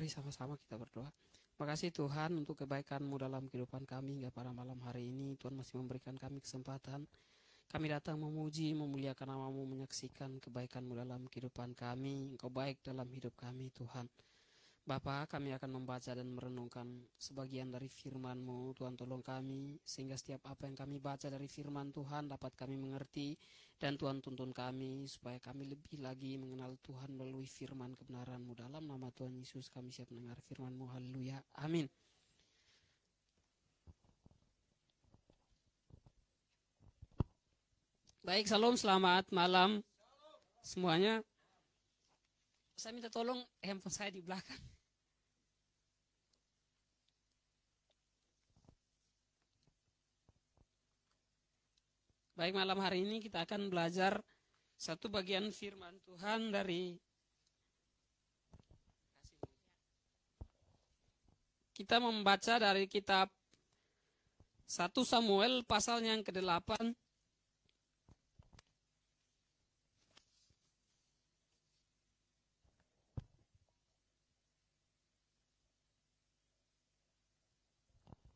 Mari sama-sama kita berdoa. Makasih Tuhan untuk kebaikanmu dalam kehidupan kami hingga pada malam hari ini. Tuhan masih memberikan kami kesempatan. Kami datang memuji, memuliakan namamu, menyaksikan kebaikanmu dalam kehidupan kami. Engkau baik dalam hidup kami Tuhan. Bapa, kami akan membaca dan merenungkan sebagian dari firman-Mu. Tuhan tolong kami, sehingga setiap apa yang kami baca dari firman Tuhan dapat kami mengerti. Dan Tuhan tuntun kami, supaya kami lebih lagi mengenal Tuhan melalui firman kebenaran-Mu. Dalam nama Tuhan Yesus kami siap mendengar firman-Mu. Haleluya. Amin. Baik, salam, selamat malam semuanya. Saya minta tolong handphone saya di belakang. Baik malam hari ini kita akan belajar satu bagian firman Tuhan dari Kita membaca dari kitab 1 Samuel pasal yang ke-8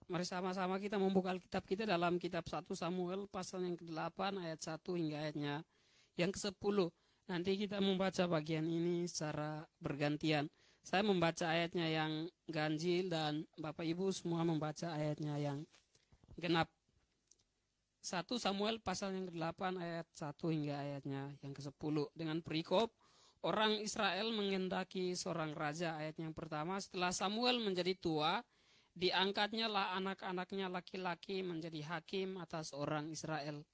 Mari sama sama kita membuka Alkitab kita dalam kitab 1 Samuel pasal yang ke-8 ayat 1 hingga ayatnya yang ke-10. Nanti kita membaca bagian ini secara bergantian. Saya membaca ayatnya yang ganjil dan Bapak Ibu semua membaca ayatnya yang genap. 1 Samuel pasal yang ke-8 ayat 1 hingga ayatnya yang ke-10 dengan perikop orang Israel mengendaki seorang raja ayat yang pertama setelah Samuel menjadi tua diangkatnya lah anak-anaknya laki-laki menjadi hakim atas orang Israel.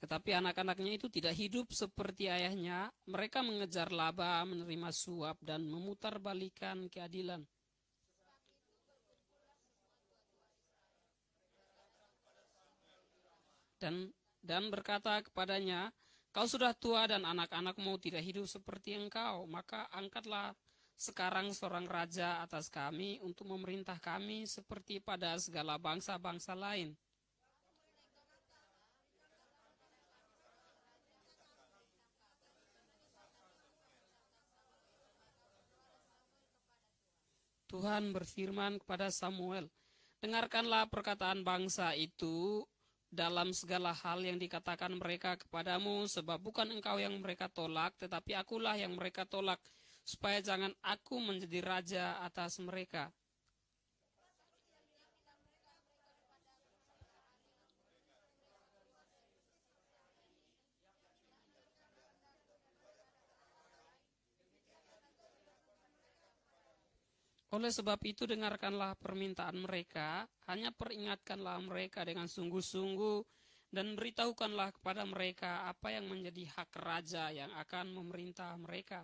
Tetapi anak-anaknya itu tidak hidup seperti ayahnya. Mereka mengejar laba, menerima suap, dan memutarbalikan keadilan. Dan dan berkata kepadanya, Kau sudah tua dan anak-anakmu tidak hidup seperti engkau, maka angkatlah sekarang seorang raja atas kami untuk memerintah kami seperti pada segala bangsa-bangsa lain. Tuhan berfirman kepada Samuel, "Dengarkanlah perkataan bangsa itu dalam segala hal yang dikatakan mereka kepadamu, sebab bukan engkau yang mereka tolak, tetapi akulah yang mereka tolak, supaya jangan aku menjadi raja atas mereka. Oleh sebab itu dengarkanlah permintaan mereka, hanya peringatkanlah mereka dengan sungguh-sungguh dan beritahukanlah kepada mereka apa yang menjadi hak raja yang akan memerintah mereka.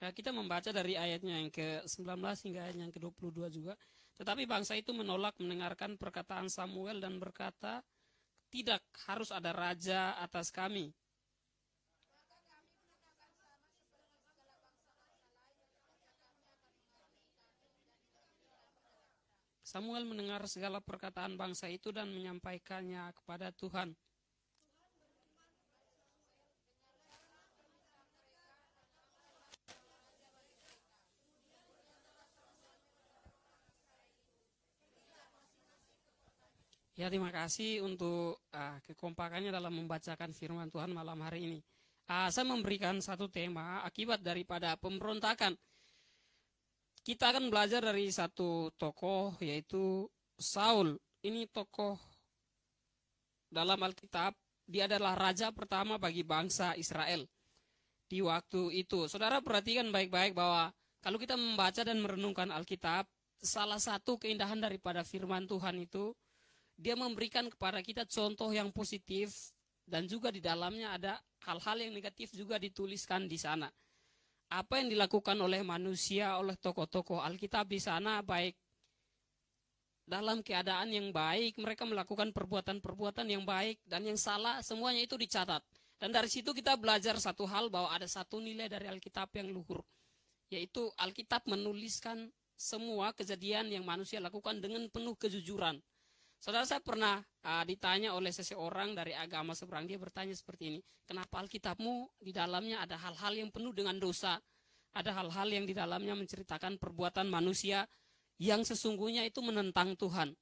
Nah, kita membaca dari ayatnya yang ke-19 hingga ayat yang ke-22 juga. Tetapi bangsa itu menolak mendengarkan perkataan Samuel dan berkata, tidak harus ada raja atas kami. Samuel mendengar segala perkataan bangsa itu dan menyampaikannya kepada Tuhan. Ya terima kasih untuk uh, kekompakannya dalam membacakan firman Tuhan malam hari ini. Uh, saya memberikan satu tema akibat daripada pemberontakan. Kita akan belajar dari satu tokoh yaitu Saul. Ini tokoh dalam Alkitab, dia adalah raja pertama bagi bangsa Israel di waktu itu. Saudara perhatikan baik-baik bahwa kalau kita membaca dan merenungkan Alkitab, salah satu keindahan daripada firman Tuhan itu dia memberikan kepada kita contoh yang positif dan juga di dalamnya ada hal-hal yang negatif juga dituliskan di sana. Apa yang dilakukan oleh manusia, oleh tokoh-tokoh Alkitab di sana baik dalam keadaan yang baik, mereka melakukan perbuatan-perbuatan yang baik dan yang salah semuanya itu dicatat. Dan dari situ kita belajar satu hal bahwa ada satu nilai dari Alkitab yang luhur, yaitu Alkitab menuliskan semua kejadian yang manusia lakukan dengan penuh kejujuran. Saudara saya pernah uh, ditanya oleh seseorang dari agama seberang dia bertanya seperti ini, kenapa Alkitabmu di dalamnya ada hal-hal yang penuh dengan dosa, ada hal-hal yang di dalamnya menceritakan perbuatan manusia yang sesungguhnya itu menentang Tuhan.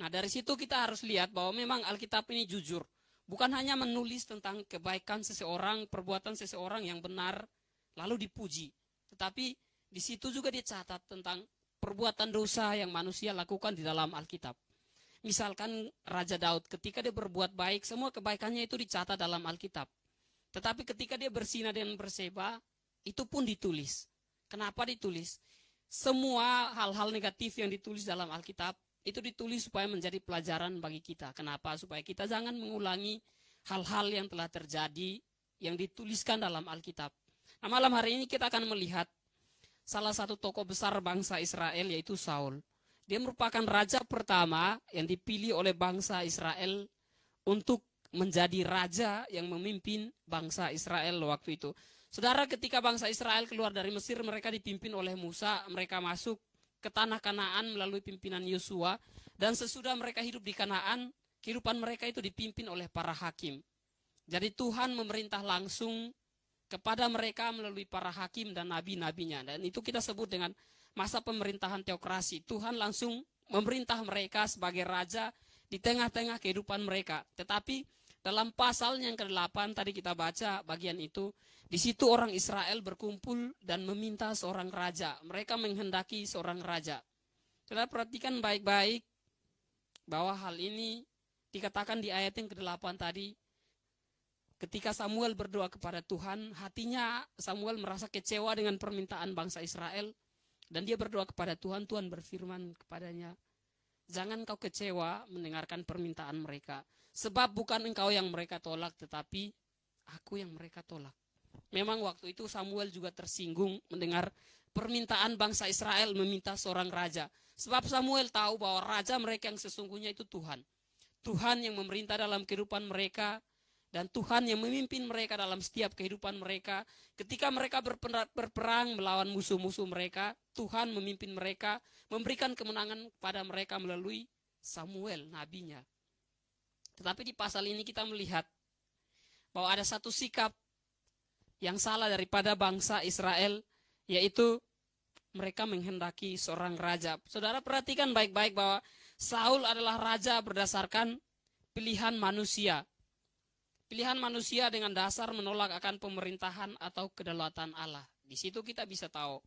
Nah dari situ kita harus lihat bahwa memang Alkitab ini jujur, bukan hanya menulis tentang kebaikan seseorang, perbuatan seseorang yang benar lalu dipuji, tetapi di situ juga dicatat tentang perbuatan dosa yang manusia lakukan di dalam Alkitab. Misalkan Raja Daud ketika dia berbuat baik, semua kebaikannya itu dicatat dalam Alkitab. Tetapi ketika dia bersinar dan berseba, itu pun ditulis. Kenapa ditulis? Semua hal-hal negatif yang ditulis dalam Alkitab itu ditulis supaya menjadi pelajaran bagi kita. Kenapa? Supaya kita jangan mengulangi hal-hal yang telah terjadi yang dituliskan dalam Alkitab. Nah, malam hari ini kita akan melihat salah satu tokoh besar bangsa Israel yaitu Saul. Dia merupakan raja pertama yang dipilih oleh bangsa Israel untuk menjadi raja yang memimpin bangsa Israel waktu itu. Saudara, ketika bangsa Israel keluar dari Mesir, mereka dipimpin oleh Musa, mereka masuk ke tanah Kanaan melalui pimpinan Yosua, dan sesudah mereka hidup di Kanaan, kehidupan mereka itu dipimpin oleh para hakim. Jadi Tuhan memerintah langsung kepada mereka melalui para hakim dan nabi-nabinya. Dan itu kita sebut dengan masa pemerintahan teokrasi. Tuhan langsung memerintah mereka sebagai raja di tengah-tengah kehidupan mereka. Tetapi dalam pasal yang ke-8 tadi kita baca bagian itu, di situ orang Israel berkumpul dan meminta seorang raja. Mereka menghendaki seorang raja. Saudara perhatikan baik-baik bahwa hal ini dikatakan di ayat yang ke-8 tadi. Ketika Samuel berdoa kepada Tuhan, hatinya Samuel merasa kecewa dengan permintaan bangsa Israel. Dan dia berdoa kepada Tuhan, Tuhan berfirman kepadanya, Jangan kau kecewa mendengarkan permintaan mereka. Sebab bukan engkau yang mereka tolak, tetapi aku yang mereka tolak. Memang waktu itu Samuel juga tersinggung mendengar permintaan bangsa Israel meminta seorang raja. Sebab Samuel tahu bahwa raja mereka yang sesungguhnya itu Tuhan. Tuhan yang memerintah dalam kehidupan mereka, dan Tuhan yang memimpin mereka dalam setiap kehidupan mereka. Ketika mereka berperang melawan musuh-musuh mereka, Tuhan memimpin mereka, memberikan kemenangan kepada mereka melalui Samuel, nabinya. Tetapi di pasal ini kita melihat bahwa ada satu sikap yang salah daripada bangsa Israel, yaitu mereka menghendaki seorang raja. Saudara perhatikan baik-baik bahwa Saul adalah raja berdasarkan pilihan manusia, Pilihan manusia dengan dasar menolak akan pemerintahan atau kedaulatan Allah. Di situ kita bisa tahu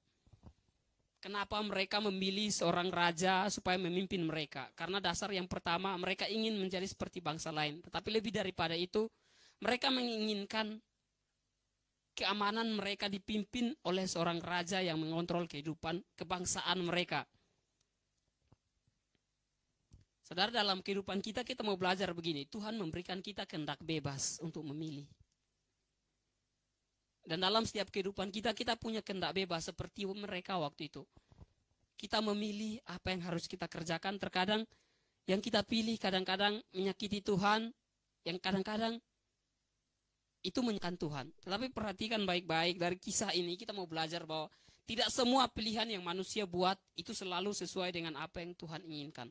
kenapa mereka memilih seorang raja supaya memimpin mereka. Karena dasar yang pertama, mereka ingin menjadi seperti bangsa lain. Tetapi lebih daripada itu, mereka menginginkan keamanan mereka dipimpin oleh seorang raja yang mengontrol kehidupan kebangsaan mereka. Saudara dalam kehidupan kita kita mau belajar begini, Tuhan memberikan kita kehendak bebas untuk memilih. Dan dalam setiap kehidupan kita kita punya kehendak bebas seperti mereka waktu itu. Kita memilih apa yang harus kita kerjakan terkadang yang kita pilih kadang-kadang menyakiti Tuhan, yang kadang-kadang itu menyakitkan Tuhan. Tetapi perhatikan baik-baik dari kisah ini kita mau belajar bahwa tidak semua pilihan yang manusia buat itu selalu sesuai dengan apa yang Tuhan inginkan.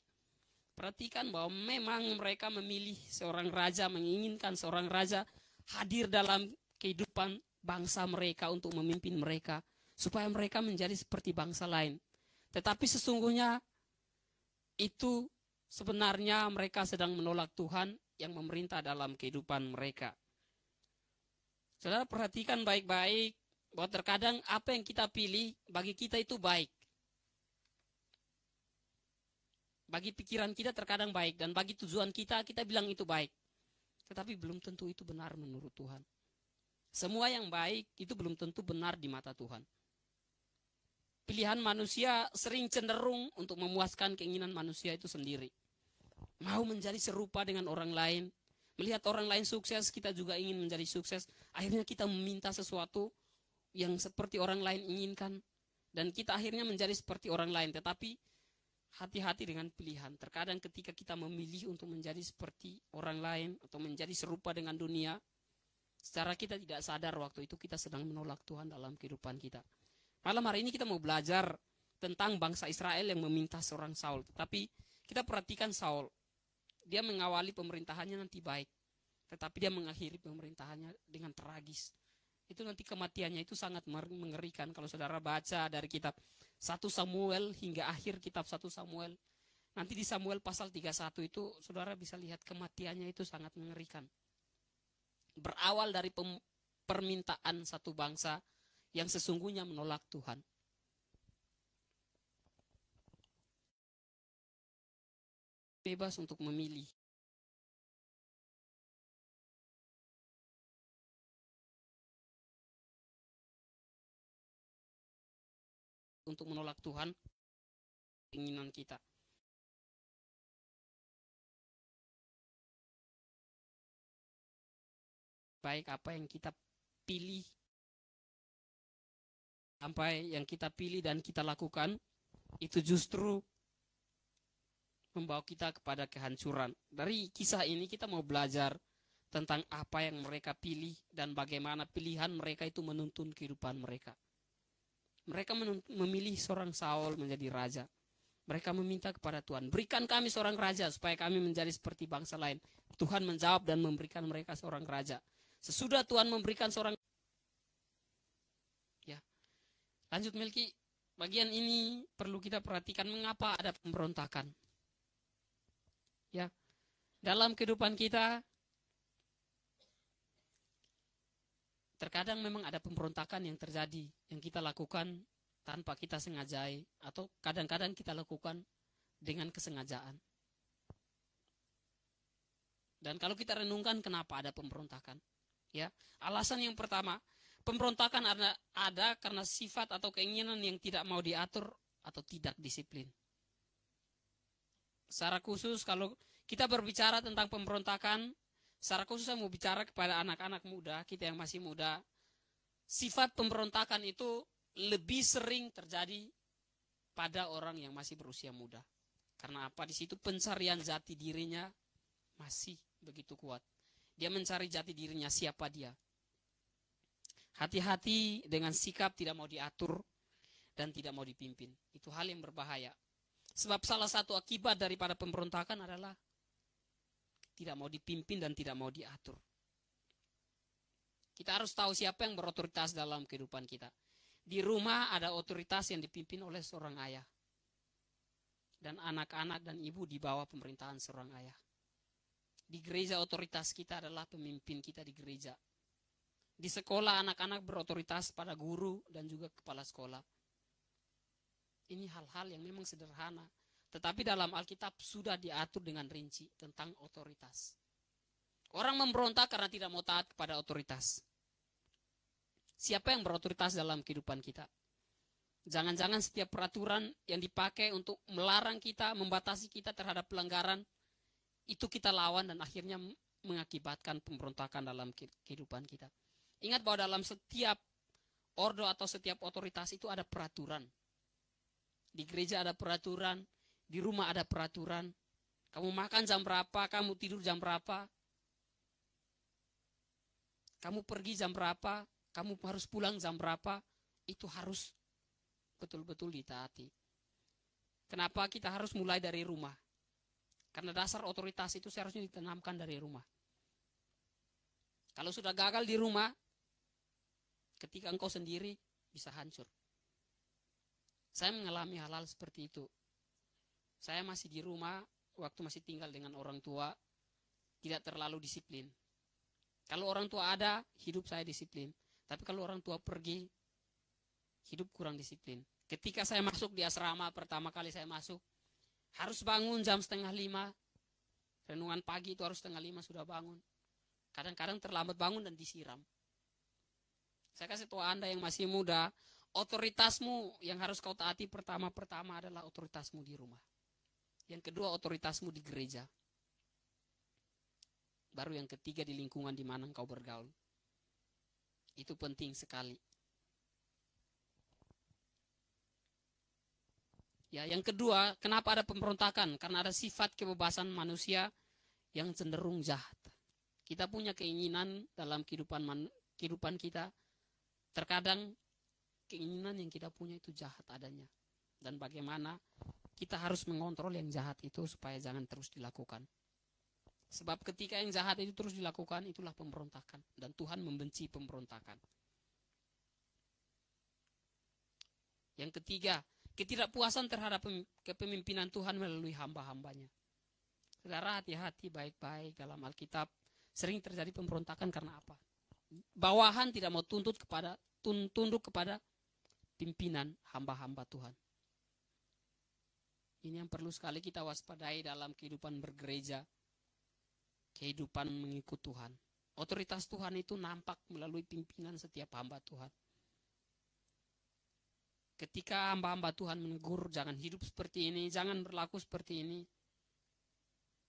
Perhatikan bahwa memang mereka memilih seorang raja, menginginkan seorang raja hadir dalam kehidupan bangsa mereka untuk memimpin mereka, supaya mereka menjadi seperti bangsa lain. Tetapi sesungguhnya itu sebenarnya mereka sedang menolak Tuhan yang memerintah dalam kehidupan mereka. Saudara perhatikan baik-baik bahwa terkadang apa yang kita pilih bagi kita itu baik. Bagi pikiran kita terkadang baik dan bagi tujuan kita kita bilang itu baik. Tetapi belum tentu itu benar menurut Tuhan. Semua yang baik itu belum tentu benar di mata Tuhan. Pilihan manusia sering cenderung untuk memuaskan keinginan manusia itu sendiri. Mau menjadi serupa dengan orang lain, melihat orang lain sukses, kita juga ingin menjadi sukses. Akhirnya kita meminta sesuatu yang seperti orang lain inginkan dan kita akhirnya menjadi seperti orang lain. Tetapi hati-hati dengan pilihan. Terkadang ketika kita memilih untuk menjadi seperti orang lain atau menjadi serupa dengan dunia, secara kita tidak sadar waktu itu kita sedang menolak Tuhan dalam kehidupan kita. Malam hari ini kita mau belajar tentang bangsa Israel yang meminta seorang Saul. Tetapi kita perhatikan Saul. Dia mengawali pemerintahannya nanti baik. Tetapi dia mengakhiri pemerintahannya dengan tragis. Itu nanti kematiannya itu sangat mengerikan. Kalau saudara baca dari kitab 1 Samuel hingga akhir kitab 1 Samuel. Nanti di Samuel pasal 31 itu saudara bisa lihat kematiannya itu sangat mengerikan. Berawal dari permintaan satu bangsa yang sesungguhnya menolak Tuhan. Bebas untuk memilih. untuk menolak Tuhan keinginan kita. Baik apa yang kita pilih sampai yang kita pilih dan kita lakukan itu justru membawa kita kepada kehancuran. Dari kisah ini kita mau belajar tentang apa yang mereka pilih dan bagaimana pilihan mereka itu menuntun kehidupan mereka. Mereka memilih seorang Saul menjadi raja. Mereka meminta kepada Tuhan, berikan kami seorang raja supaya kami menjadi seperti bangsa lain. Tuhan menjawab dan memberikan mereka seorang raja. Sesudah Tuhan memberikan seorang ya. Lanjut Melki, bagian ini perlu kita perhatikan mengapa ada pemberontakan. Ya. Dalam kehidupan kita terkadang memang ada pemberontakan yang terjadi yang kita lakukan tanpa kita sengajai atau kadang-kadang kita lakukan dengan kesengajaan. Dan kalau kita renungkan kenapa ada pemberontakan, ya alasan yang pertama pemberontakan ada ada karena sifat atau keinginan yang tidak mau diatur atau tidak disiplin. Secara khusus kalau kita berbicara tentang pemberontakan Secara khusus saya mau bicara kepada anak-anak muda, kita yang masih muda. Sifat pemberontakan itu lebih sering terjadi pada orang yang masih berusia muda. Karena apa? Di situ pencarian jati dirinya masih begitu kuat. Dia mencari jati dirinya siapa dia. Hati-hati dengan sikap tidak mau diatur dan tidak mau dipimpin. Itu hal yang berbahaya. Sebab salah satu akibat daripada pemberontakan adalah tidak mau dipimpin dan tidak mau diatur. Kita harus tahu siapa yang berotoritas dalam kehidupan kita. Di rumah ada otoritas yang dipimpin oleh seorang ayah. Dan anak-anak dan ibu di bawah pemerintahan seorang ayah. Di gereja otoritas kita adalah pemimpin kita di gereja. Di sekolah anak-anak berotoritas pada guru dan juga kepala sekolah. Ini hal-hal yang memang sederhana tetapi dalam Alkitab sudah diatur dengan rinci tentang otoritas. Orang memberontak karena tidak mau taat kepada otoritas. Siapa yang berotoritas dalam kehidupan kita? Jangan-jangan setiap peraturan yang dipakai untuk melarang kita, membatasi kita terhadap pelanggaran, itu kita lawan dan akhirnya mengakibatkan pemberontakan dalam kehidupan kita. Ingat bahwa dalam setiap ordo atau setiap otoritas itu ada peraturan. Di gereja ada peraturan, di rumah ada peraturan. Kamu makan jam berapa, kamu tidur jam berapa. Kamu pergi jam berapa, kamu harus pulang jam berapa. Itu harus betul-betul ditaati. Kenapa kita harus mulai dari rumah? Karena dasar otoritas itu seharusnya ditanamkan dari rumah. Kalau sudah gagal di rumah, ketika engkau sendiri bisa hancur. Saya mengalami hal-hal seperti itu. Saya masih di rumah waktu masih tinggal dengan orang tua, tidak terlalu disiplin. Kalau orang tua ada, hidup saya disiplin. Tapi kalau orang tua pergi, hidup kurang disiplin. Ketika saya masuk di asrama pertama kali saya masuk, harus bangun jam setengah lima. Renungan pagi itu harus setengah lima sudah bangun. Kadang-kadang terlambat bangun dan disiram. Saya kasih tahu Anda yang masih muda, otoritasmu yang harus kau taati pertama-pertama adalah otoritasmu di rumah. Yang kedua otoritasmu di gereja. Baru yang ketiga di lingkungan di mana engkau bergaul. Itu penting sekali. Ya, yang kedua, kenapa ada pemberontakan? Karena ada sifat kebebasan manusia yang cenderung jahat. Kita punya keinginan dalam kehidupan man, kehidupan kita. Terkadang keinginan yang kita punya itu jahat adanya. Dan bagaimana kita harus mengontrol yang jahat itu supaya jangan terus dilakukan. Sebab ketika yang jahat itu terus dilakukan, itulah pemberontakan. Dan Tuhan membenci pemberontakan. Yang ketiga, ketidakpuasan terhadap kepemimpinan Tuhan melalui hamba-hambanya. Saudara hati-hati baik-baik dalam Alkitab. Sering terjadi pemberontakan karena apa? Bawahan tidak mau tuntut kepada tunduk kepada pimpinan hamba-hamba Tuhan. Ini yang perlu sekali kita waspadai dalam kehidupan bergereja, kehidupan mengikut Tuhan. Otoritas Tuhan itu nampak melalui pimpinan setiap hamba Tuhan. Ketika hamba-hamba Tuhan menegur, jangan hidup seperti ini, jangan berlaku seperti ini.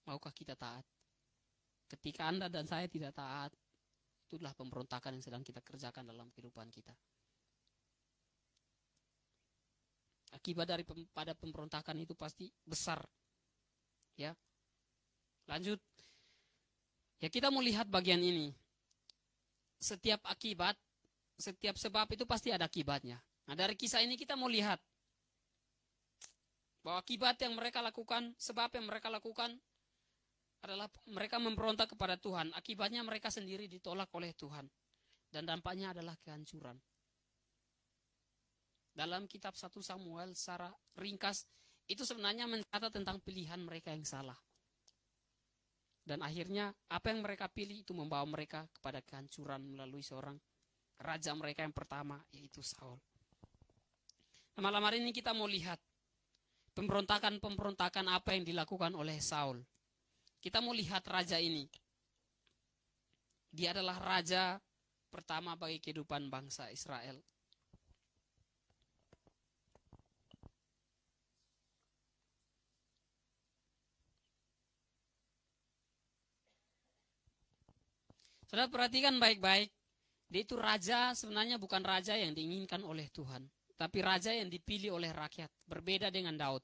Maukah kita taat? Ketika Anda dan saya tidak taat, itulah pemberontakan yang sedang kita kerjakan dalam kehidupan kita. Akibat dari pem, pada pemberontakan itu pasti besar. Ya. Lanjut. Ya kita mau lihat bagian ini. Setiap akibat, setiap sebab itu pasti ada akibatnya. Nah dari kisah ini kita mau lihat bahwa akibat yang mereka lakukan, sebab yang mereka lakukan adalah mereka memberontak kepada Tuhan. Akibatnya mereka sendiri ditolak oleh Tuhan. Dan dampaknya adalah kehancuran dalam kitab 1 Samuel secara ringkas itu sebenarnya mencatat tentang pilihan mereka yang salah. Dan akhirnya apa yang mereka pilih itu membawa mereka kepada kehancuran melalui seorang raja mereka yang pertama yaitu Saul. Nah, malam hari ini kita mau lihat pemberontakan-pemberontakan apa yang dilakukan oleh Saul. Kita mau lihat raja ini. Dia adalah raja pertama bagi kehidupan bangsa Israel. Saudara perhatikan baik-baik. Dia itu raja sebenarnya bukan raja yang diinginkan oleh Tuhan. Tapi raja yang dipilih oleh rakyat. Berbeda dengan Daud.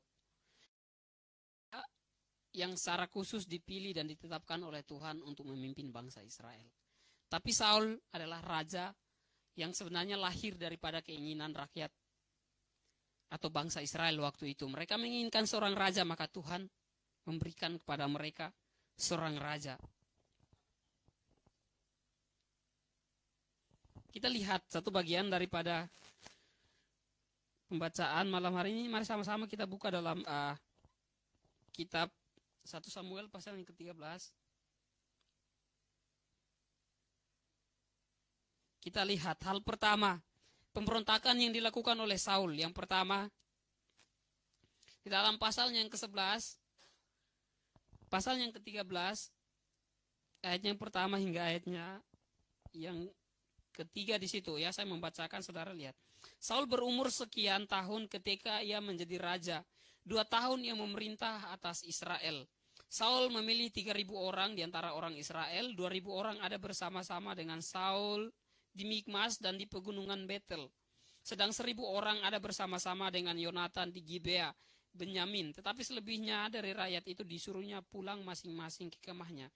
Yang secara khusus dipilih dan ditetapkan oleh Tuhan untuk memimpin bangsa Israel. Tapi Saul adalah raja yang sebenarnya lahir daripada keinginan rakyat atau bangsa Israel waktu itu. Mereka menginginkan seorang raja, maka Tuhan memberikan kepada mereka seorang raja Kita lihat satu bagian daripada pembacaan malam hari ini. Mari sama-sama kita buka dalam uh, kitab 1 Samuel pasal yang ke-13. Kita lihat hal pertama, pemberontakan yang dilakukan oleh Saul. Yang pertama, di dalam pasal yang ke-11, pasal yang ke-13, ayat yang pertama hingga ayatnya yang ketiga di situ ya saya membacakan saudara lihat Saul berumur sekian tahun ketika ia menjadi raja dua tahun ia memerintah atas Israel Saul memilih 3000 orang di antara orang Israel 2000 orang ada bersama-sama dengan Saul di Mikmas dan di pegunungan Betel sedang 1000 orang ada bersama-sama dengan Yonatan di Gibea Benyamin tetapi selebihnya dari rakyat itu disuruhnya pulang masing-masing ke kemahnya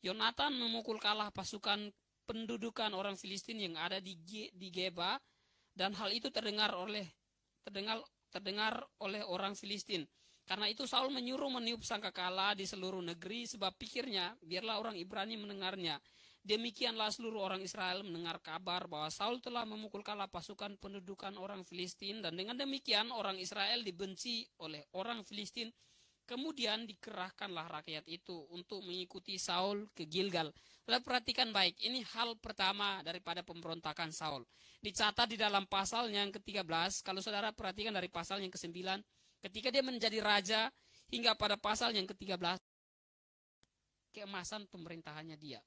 Yonatan memukul kalah pasukan pendudukan orang Filistin yang ada di di Geba dan hal itu terdengar oleh terdengar terdengar oleh orang Filistin. Karena itu Saul menyuruh meniup sangkakala di seluruh negeri sebab pikirnya biarlah orang Ibrani mendengarnya. Demikianlah seluruh orang Israel mendengar kabar bahwa Saul telah memukul kalah pasukan pendudukan orang Filistin dan dengan demikian orang Israel dibenci oleh orang Filistin Kemudian dikerahkanlah rakyat itu untuk mengikuti Saul ke Gilgal. Lalu perhatikan baik, ini hal pertama daripada pemberontakan Saul. Dicatat di dalam pasal yang ke-13, kalau saudara perhatikan dari pasal yang ke-9, ketika dia menjadi raja hingga pada pasal yang ke-13, keemasan pemerintahannya dia.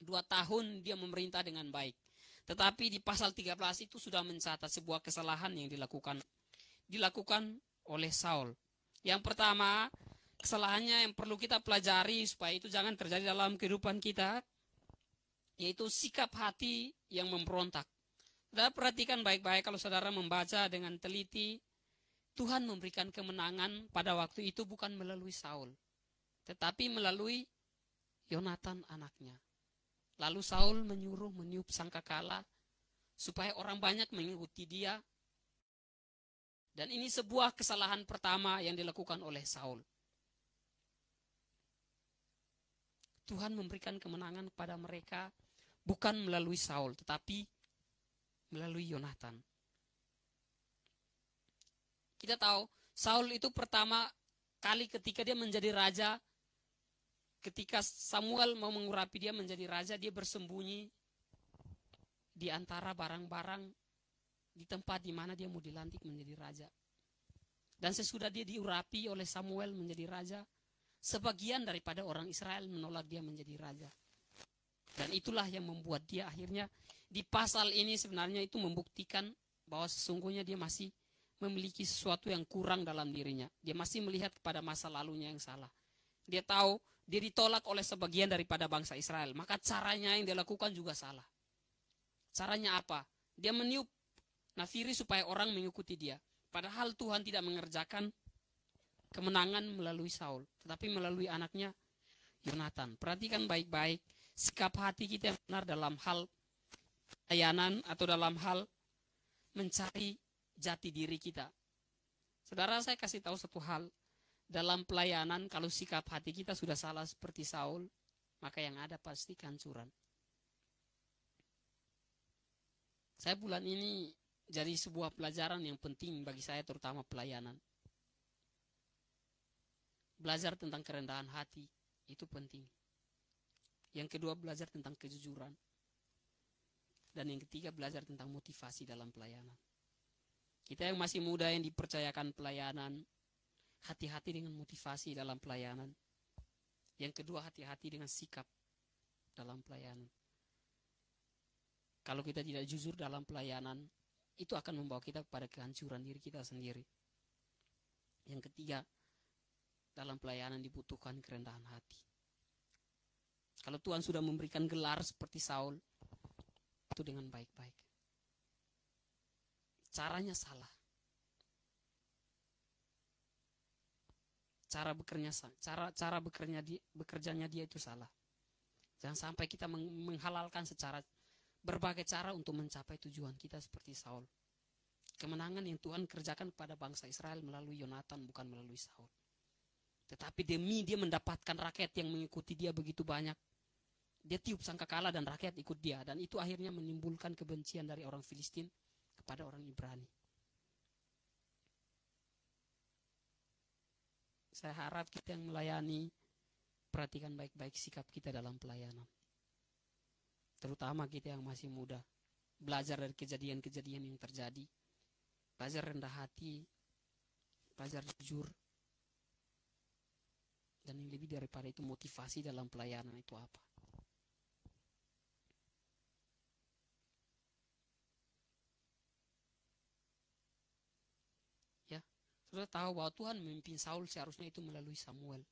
Dua tahun dia memerintah dengan baik. Tetapi di pasal 13 itu sudah mencatat sebuah kesalahan yang dilakukan dilakukan oleh Saul yang pertama, kesalahannya yang perlu kita pelajari supaya itu jangan terjadi dalam kehidupan kita, yaitu sikap hati yang memberontak. Saudara perhatikan baik-baik kalau saudara membaca dengan teliti, Tuhan memberikan kemenangan pada waktu itu bukan melalui Saul, tetapi melalui Yonatan anaknya. Lalu Saul menyuruh meniup sangkakala supaya orang banyak mengikuti dia dan ini sebuah kesalahan pertama yang dilakukan oleh Saul. Tuhan memberikan kemenangan kepada mereka bukan melalui Saul, tetapi melalui Yonatan. Kita tahu Saul itu pertama kali ketika dia menjadi raja, ketika Samuel mau mengurapi dia menjadi raja, dia bersembunyi di antara barang-barang di tempat di mana dia mau dilantik menjadi raja. Dan sesudah dia diurapi oleh Samuel menjadi raja, sebagian daripada orang Israel menolak dia menjadi raja. Dan itulah yang membuat dia akhirnya di pasal ini sebenarnya itu membuktikan bahwa sesungguhnya dia masih memiliki sesuatu yang kurang dalam dirinya. Dia masih melihat kepada masa lalunya yang salah. Dia tahu dia ditolak oleh sebagian daripada bangsa Israel. Maka caranya yang dia lakukan juga salah. Caranya apa? Dia meniup nafiri supaya orang mengikuti dia. Padahal Tuhan tidak mengerjakan kemenangan melalui Saul, tetapi melalui anaknya Yonatan. Perhatikan baik-baik sikap hati kita yang benar dalam hal layanan atau dalam hal mencari jati diri kita. Saudara saya kasih tahu satu hal, dalam pelayanan kalau sikap hati kita sudah salah seperti Saul, maka yang ada pasti kehancuran. Saya bulan ini jadi sebuah pelajaran yang penting bagi saya terutama pelayanan. Belajar tentang kerendahan hati itu penting. Yang kedua belajar tentang kejujuran. Dan yang ketiga belajar tentang motivasi dalam pelayanan. Kita yang masih muda yang dipercayakan pelayanan, hati-hati dengan motivasi dalam pelayanan. Yang kedua hati-hati dengan sikap dalam pelayanan. Kalau kita tidak jujur dalam pelayanan, itu akan membawa kita kepada kehancuran diri kita sendiri. Yang ketiga, dalam pelayanan dibutuhkan kerendahan hati. Kalau Tuhan sudah memberikan gelar seperti Saul, itu dengan baik-baik. Caranya salah. Cara bekerja cara cara bekerja bekerjanya dia itu salah. Jangan sampai kita menghalalkan secara berbagai cara untuk mencapai tujuan kita seperti Saul. Kemenangan yang Tuhan kerjakan kepada bangsa Israel melalui Yonatan bukan melalui Saul. Tetapi demi dia mendapatkan rakyat yang mengikuti dia begitu banyak. Dia tiup sangka kalah dan rakyat ikut dia. Dan itu akhirnya menimbulkan kebencian dari orang Filistin kepada orang Ibrani. Saya harap kita yang melayani, perhatikan baik-baik sikap kita dalam pelayanan terutama kita yang masih muda belajar dari kejadian-kejadian yang terjadi belajar rendah hati belajar jujur dan yang lebih daripada itu motivasi dalam pelayanan itu apa ya kita tahu bahwa Tuhan memimpin Saul seharusnya itu melalui Samuel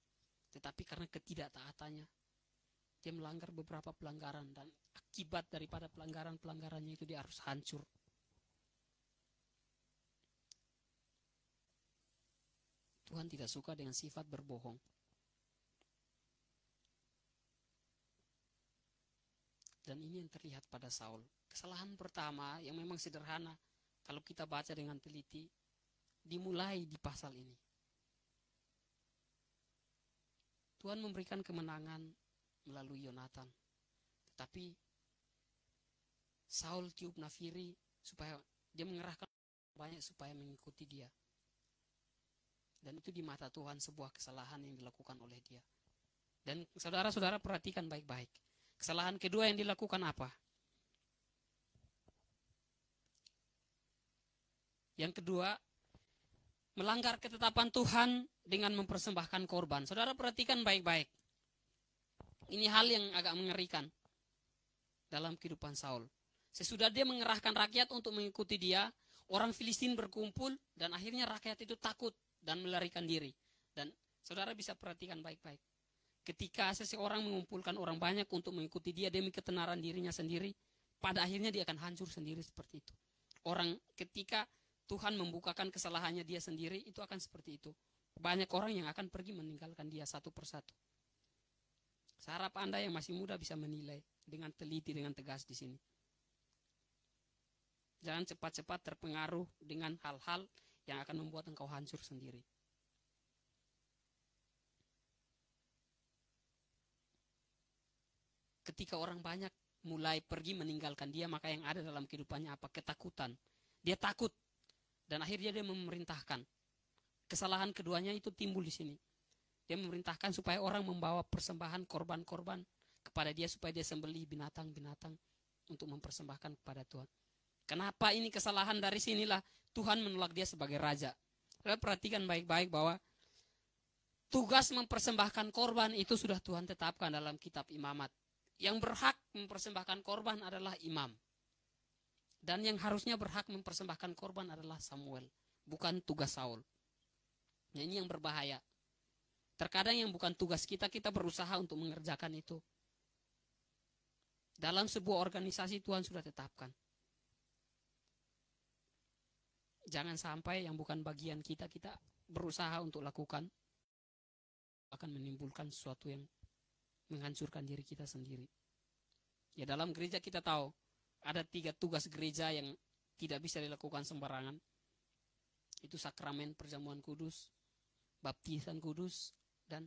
tetapi karena ketidaktaatannya dia melanggar beberapa pelanggaran dan akibat daripada pelanggaran-pelanggarannya itu dia harus hancur. Tuhan tidak suka dengan sifat berbohong. Dan ini yang terlihat pada Saul. Kesalahan pertama yang memang sederhana kalau kita baca dengan teliti dimulai di pasal ini. Tuhan memberikan kemenangan melalui Yonatan. Tetapi Saul tiup nafiri supaya dia mengerahkan banyak supaya mengikuti dia. Dan itu di mata Tuhan sebuah kesalahan yang dilakukan oleh dia. Dan saudara-saudara perhatikan baik-baik. Kesalahan kedua yang dilakukan apa? Yang kedua, melanggar ketetapan Tuhan dengan mempersembahkan korban. Saudara perhatikan baik-baik. Ini hal yang agak mengerikan dalam kehidupan Saul. Sesudah dia mengerahkan rakyat untuk mengikuti dia, orang Filistin berkumpul dan akhirnya rakyat itu takut dan melarikan diri. Dan saudara bisa perhatikan baik-baik. Ketika seseorang mengumpulkan orang banyak untuk mengikuti dia demi ketenaran dirinya sendiri, pada akhirnya dia akan hancur sendiri seperti itu. Orang ketika Tuhan membukakan kesalahannya dia sendiri, itu akan seperti itu. Banyak orang yang akan pergi meninggalkan dia satu persatu. Saya Anda yang masih muda bisa menilai dengan teliti, dengan tegas di sini. Jangan cepat-cepat terpengaruh dengan hal-hal yang akan membuat engkau hancur sendiri. Ketika orang banyak mulai pergi meninggalkan dia, maka yang ada dalam kehidupannya apa? Ketakutan. Dia takut. Dan akhirnya dia memerintahkan. Kesalahan keduanya itu timbul di sini. Dia memerintahkan supaya orang membawa persembahan korban-korban kepada dia supaya dia sembeli binatang-binatang untuk mempersembahkan kepada Tuhan. Kenapa ini kesalahan dari sinilah Tuhan menolak dia sebagai raja. Lalu perhatikan baik-baik bahwa tugas mempersembahkan korban itu sudah Tuhan tetapkan dalam kitab imamat. Yang berhak mempersembahkan korban adalah imam. Dan yang harusnya berhak mempersembahkan korban adalah Samuel, bukan tugas Saul. Nah, ini yang berbahaya. Terkadang yang bukan tugas kita, kita berusaha untuk mengerjakan itu. Dalam sebuah organisasi Tuhan sudah tetapkan. Jangan sampai yang bukan bagian kita, kita berusaha untuk lakukan. Akan menimbulkan sesuatu yang menghancurkan diri kita sendiri. Ya dalam gereja kita tahu, ada tiga tugas gereja yang tidak bisa dilakukan sembarangan. Itu sakramen perjamuan kudus, baptisan kudus, dan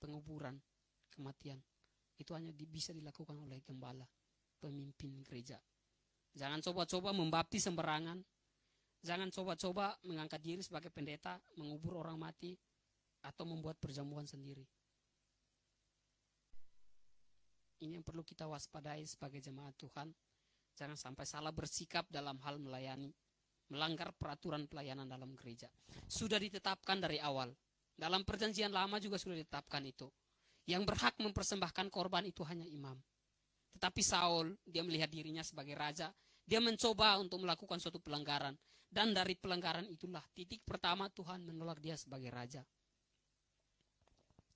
penguburan, kematian. Itu hanya bisa dilakukan oleh gembala, pemimpin gereja. Jangan coba-coba membaptis sembarangan. Jangan coba-coba mengangkat diri sebagai pendeta, mengubur orang mati, atau membuat perjamuan sendiri. Ini yang perlu kita waspadai sebagai jemaat Tuhan. Jangan sampai salah bersikap dalam hal melayani melanggar peraturan pelayanan dalam gereja. Sudah ditetapkan dari awal. Dalam perjanjian lama juga sudah ditetapkan itu. Yang berhak mempersembahkan korban itu hanya imam. Tetapi Saul, dia melihat dirinya sebagai raja. Dia mencoba untuk melakukan suatu pelanggaran. Dan dari pelanggaran itulah titik pertama Tuhan menolak dia sebagai raja.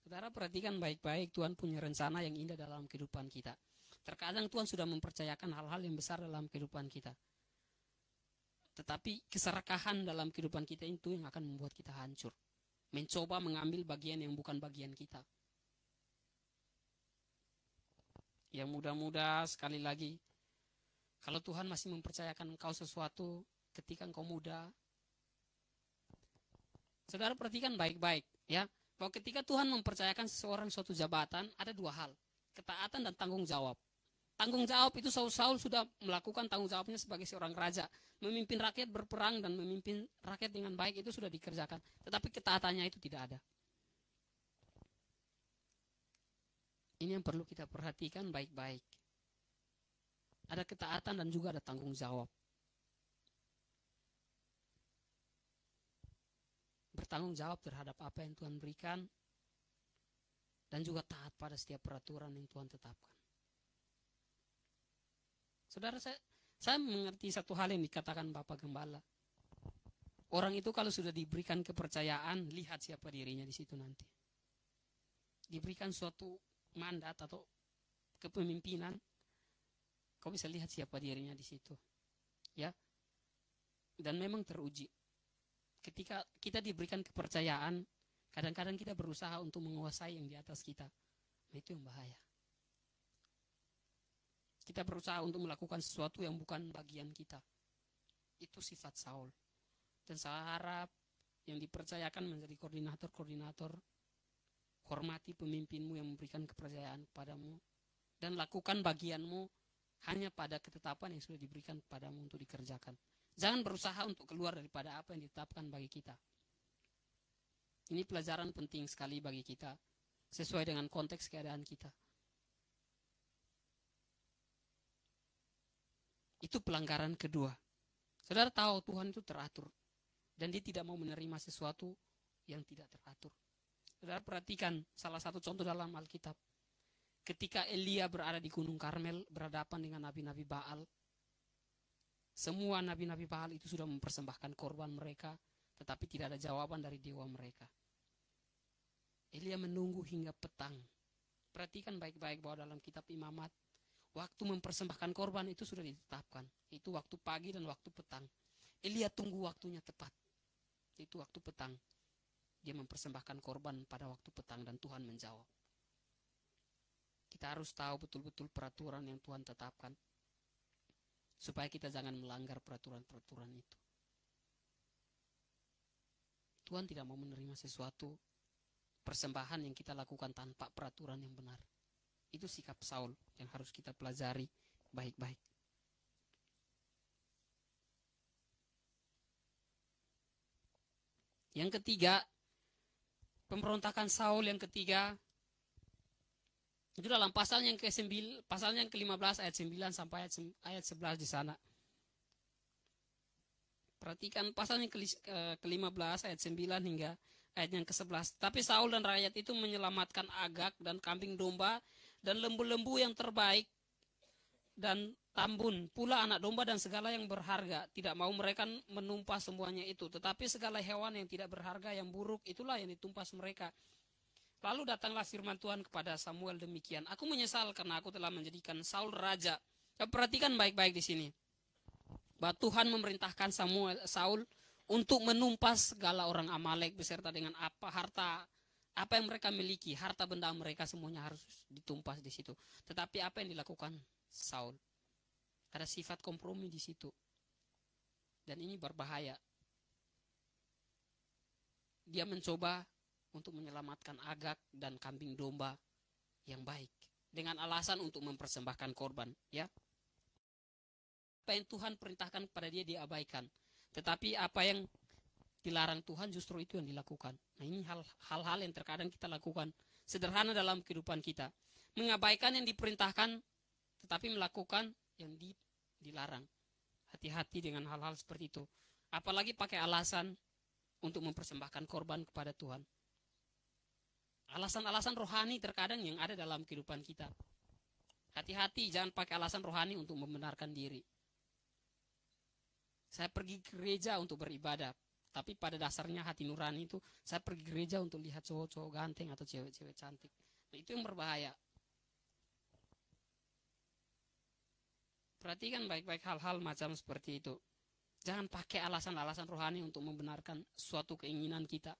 Saudara perhatikan baik-baik Tuhan punya rencana yang indah dalam kehidupan kita. Terkadang Tuhan sudah mempercayakan hal-hal yang besar dalam kehidupan kita. Tetapi keserakahan dalam kehidupan kita itu yang akan membuat kita hancur mencoba mengambil bagian yang bukan bagian kita. Yang mudah-mudah sekali lagi, kalau Tuhan masih mempercayakan engkau sesuatu ketika engkau muda, saudara perhatikan baik-baik ya. Bahwa ketika Tuhan mempercayakan seseorang suatu jabatan, ada dua hal, ketaatan dan tanggung jawab. Tanggung jawab itu Saul, Saul sudah melakukan tanggung jawabnya sebagai seorang raja. Memimpin rakyat berperang dan memimpin rakyat dengan baik itu sudah dikerjakan. Tetapi ketaatannya itu tidak ada. Ini yang perlu kita perhatikan baik-baik. Ada ketaatan dan juga ada tanggung jawab. Bertanggung jawab terhadap apa yang Tuhan berikan dan juga taat pada setiap peraturan yang Tuhan tetapkan. Saudara saya, saya mengerti satu hal yang dikatakan Bapak Gembala. Orang itu kalau sudah diberikan kepercayaan, lihat siapa dirinya di situ nanti. Diberikan suatu mandat atau kepemimpinan, kau bisa lihat siapa dirinya di situ. Ya. Dan memang teruji. Ketika kita diberikan kepercayaan, kadang-kadang kita berusaha untuk menguasai yang di atas kita. Nah, itu yang bahaya. Kita berusaha untuk melakukan sesuatu yang bukan bagian kita. Itu sifat Saul. Dan saya harap yang dipercayakan menjadi koordinator-koordinator hormati pemimpinmu yang memberikan kepercayaan padamu dan lakukan bagianmu hanya pada ketetapan yang sudah diberikan padamu untuk dikerjakan. Jangan berusaha untuk keluar daripada apa yang ditetapkan bagi kita. Ini pelajaran penting sekali bagi kita sesuai dengan konteks keadaan kita. Itu pelanggaran kedua. Saudara tahu Tuhan itu teratur. Dan dia tidak mau menerima sesuatu yang tidak teratur. Saudara perhatikan salah satu contoh dalam Alkitab. Ketika Elia berada di Gunung Karmel berhadapan dengan nabi-nabi Baal, semua nabi-nabi Baal itu sudah mempersembahkan korban mereka, tetapi tidak ada jawaban dari dewa mereka. Elia menunggu hingga petang. Perhatikan baik-baik bahwa dalam kitab Imamat Waktu mempersembahkan korban itu sudah ditetapkan. Itu waktu pagi dan waktu petang. Elia tunggu waktunya tepat. Itu waktu petang. Dia mempersembahkan korban pada waktu petang dan Tuhan menjawab. Kita harus tahu betul-betul peraturan yang Tuhan tetapkan. Supaya kita jangan melanggar peraturan-peraturan itu. Tuhan tidak mau menerima sesuatu persembahan yang kita lakukan tanpa peraturan yang benar. Itu sikap Saul yang harus kita pelajari baik-baik. Yang ketiga, pemberontakan Saul yang ketiga itu dalam pasal yang ke-9, pasal yang ke-15 ayat 9 sampai ayat ayat 11 di sana. Perhatikan pasal yang ke-15 eh, ayat 9 hingga ayat yang ke-11. Tapi Saul dan rakyat itu menyelamatkan Agak dan kambing domba dan lembu-lembu yang terbaik dan tambun, pula anak domba dan segala yang berharga. Tidak mau mereka menumpas semuanya itu, tetapi segala hewan yang tidak berharga, yang buruk, itulah yang ditumpas mereka. Lalu datanglah firman Tuhan kepada Samuel demikian. Aku menyesal karena aku telah menjadikan Saul raja. Ya, perhatikan baik-baik di sini. Bahwa Tuhan memerintahkan Samuel, Saul untuk menumpas segala orang Amalek beserta dengan apa harta apa yang mereka miliki, harta benda mereka semuanya harus ditumpas di situ. Tetapi apa yang dilakukan Saul? Ada sifat kompromi di situ. Dan ini berbahaya. Dia mencoba untuk menyelamatkan agak dan kambing domba yang baik dengan alasan untuk mempersembahkan korban, ya. Apa yang Tuhan perintahkan kepada dia diabaikan. Tetapi apa yang dilarang Tuhan justru itu yang dilakukan. Nah ini hal-hal yang terkadang kita lakukan sederhana dalam kehidupan kita. Mengabaikan yang diperintahkan tetapi melakukan yang di, dilarang. Hati-hati dengan hal-hal seperti itu. Apalagi pakai alasan untuk mempersembahkan korban kepada Tuhan. Alasan-alasan rohani terkadang yang ada dalam kehidupan kita. Hati-hati jangan pakai alasan rohani untuk membenarkan diri. Saya pergi ke gereja untuk beribadah tapi pada dasarnya hati nurani itu saya pergi gereja untuk lihat cowok-cowok ganteng atau cewek-cewek cantik. Nah, itu yang berbahaya. Perhatikan baik-baik hal-hal macam seperti itu. Jangan pakai alasan-alasan rohani untuk membenarkan suatu keinginan kita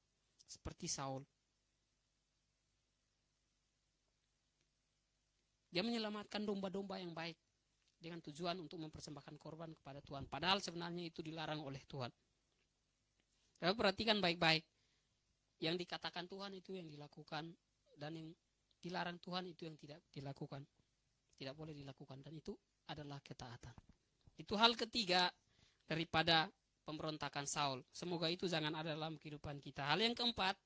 seperti Saul. Dia menyelamatkan domba-domba yang baik dengan tujuan untuk mempersembahkan korban kepada Tuhan. Padahal sebenarnya itu dilarang oleh Tuhan. Saudara perhatikan baik-baik. Yang dikatakan Tuhan itu yang dilakukan dan yang dilarang Tuhan itu yang tidak dilakukan. Tidak boleh dilakukan dan itu adalah ketaatan. Itu hal ketiga daripada pemberontakan Saul. Semoga itu jangan ada dalam kehidupan kita. Hal yang keempat